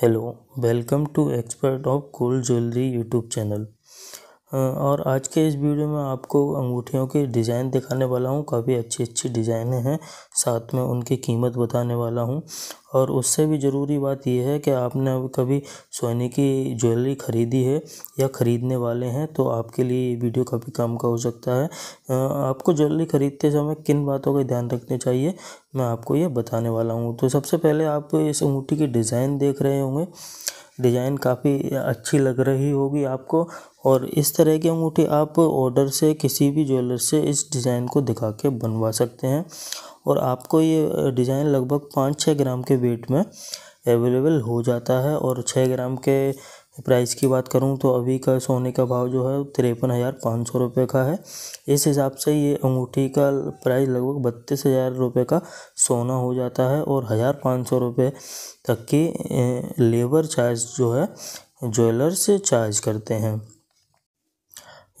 hello welcome to expert of gold jewellery YouTube channel और आज के इस वीडियो में आपको अंगूठियों के डिज़ाइन दिखाने वाला हूँ काफ़ी अच्छी अच्छी डिज़ाइनें हैं साथ में उनकी कीमत बताने वाला हूँ और उससे भी ज़रूरी बात यह है कि आपने कभी सोने की ज्वेलरी ख़रीदी है या ख़रीदने वाले हैं तो आपके लिए वीडियो काफ़ी काम का हो सकता है आपको ज्वेलरी ख़रीदते समय किन बातों का ध्यान रखना चाहिए मैं आपको ये बताने वाला हूँ तो सबसे पहले आप इस अंगूठी के डिज़ाइन देख रहे होंगे डिज़ाइन काफ़ी अच्छी लग रही होगी आपको और इस तरह की अंगूठी आप ऑर्डर से किसी भी ज्वेलर से इस डिज़ाइन को दिखा के बनवा सकते हैं और आपको ये डिज़ाइन लगभग पाँच छः ग्राम के वेट में अवेलेबल हो जाता है और छः ग्राम के प्राइस की बात करूँ तो अभी का सोने का भाव जो है तिरपन हज़ार पाँच सौ रुपये का है इस हिसाब से ये अंगूठी का प्राइस लगभग बत्तीस हज़ार रुपये का सोना हो जाता है और हज़ार पाँच सौ रुपये तक की लेबर चार्ज जो है ज्वेलर्स चार्ज करते हैं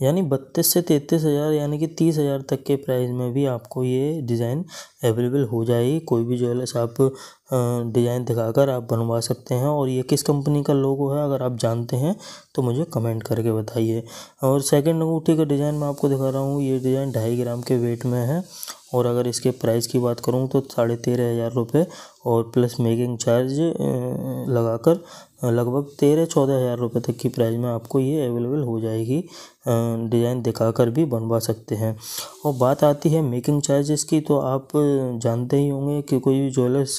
यानी बत्तीस से तैंतीस हज़ार यानी कि तीस हज़ार तक के प्राइस में भी आपको ये डिज़ाइन अवेलेबल हो जाएगी कोई भी ज्वेलर्स आप डिज़ाइन दिखाकर आप बनवा सकते हैं और ये किस कंपनी का लोगो है अगर आप जानते हैं तो मुझे कमेंट करके बताइए और सेकंड अंगूठी का डिज़ाइन मैं आपको दिखा रहा हूँ ये डिज़ाइन ढाई ग्राम के वेट में है और अगर इसके प्राइस की बात करूँ तो साढ़े तेरह हज़ार रुपये और प्लस मेकिंग चार्ज लगाकर लगभग तेरह चौदह हज़ार रुपये तक की प्राइस में आपको ये अवेलेबल हो जाएगी डिज़ाइन दिखाकर भी बनवा सकते हैं और बात आती है मेकिंग चार्जेस की तो आप जानते ही होंगे कि कोई भी ज्वेलर्स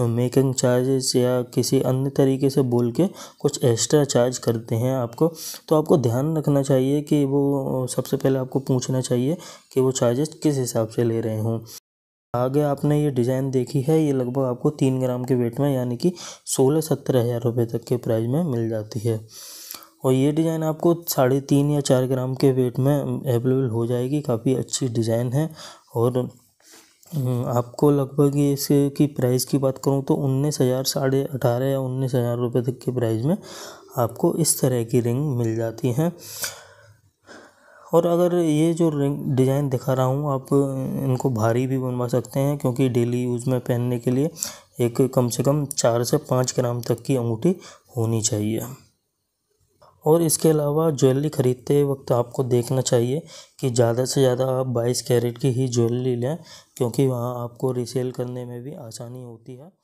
मेकिंग चार्जेस या किसी अन्य तरीके से बोल के कुछ एक्स्ट्रा चार्ज करते हैं आपको तो आपको ध्यान रखना चाहिए कि वो सबसे पहले आपको पूछना चाहिए कि वो चार्जेस किस हिसाब से ले रहे हों आगे आपने ये डिज़ाइन देखी है ये लगभग आपको तीन ग्राम के वेट में यानी कि सोलह सत्तर हज़ार रुपये तक के प्राइस में मिल जाती है और ये डिज़ाइन आपको साढ़े तीन या चार ग्राम के वेट में अवेलेबल हो जाएगी काफ़ी अच्छी डिज़ाइन है और हम्म, आपको लगभग ये इसकी प्राइस की बात करूँ तो उन्नीस हज़ार साढ़े अठारह या उन्नीस हज़ार रुपये तक के प्राइस में आपको इस तरह की रिंग मिल जाती हैं और अगर ये जो रिंग डिज़ाइन दिखा रहा हूँ आप इनको भारी भी बनवा सकते हैं क्योंकि डेली यूज़ में पहनने के लिए एक कम से कम चार से पाँच ग्राम तक की अंगूठी होनी चाहिए और इसके अलावा ज्वेलरी खरीदते वक्त आपको देखना चाहिए कि ज़्यादा से ज़्यादा आप बाईस कैरेट की ही ज्वेलरी लें क्योंकि वहाँ आपको रिसेल करने में भी आसानी होती है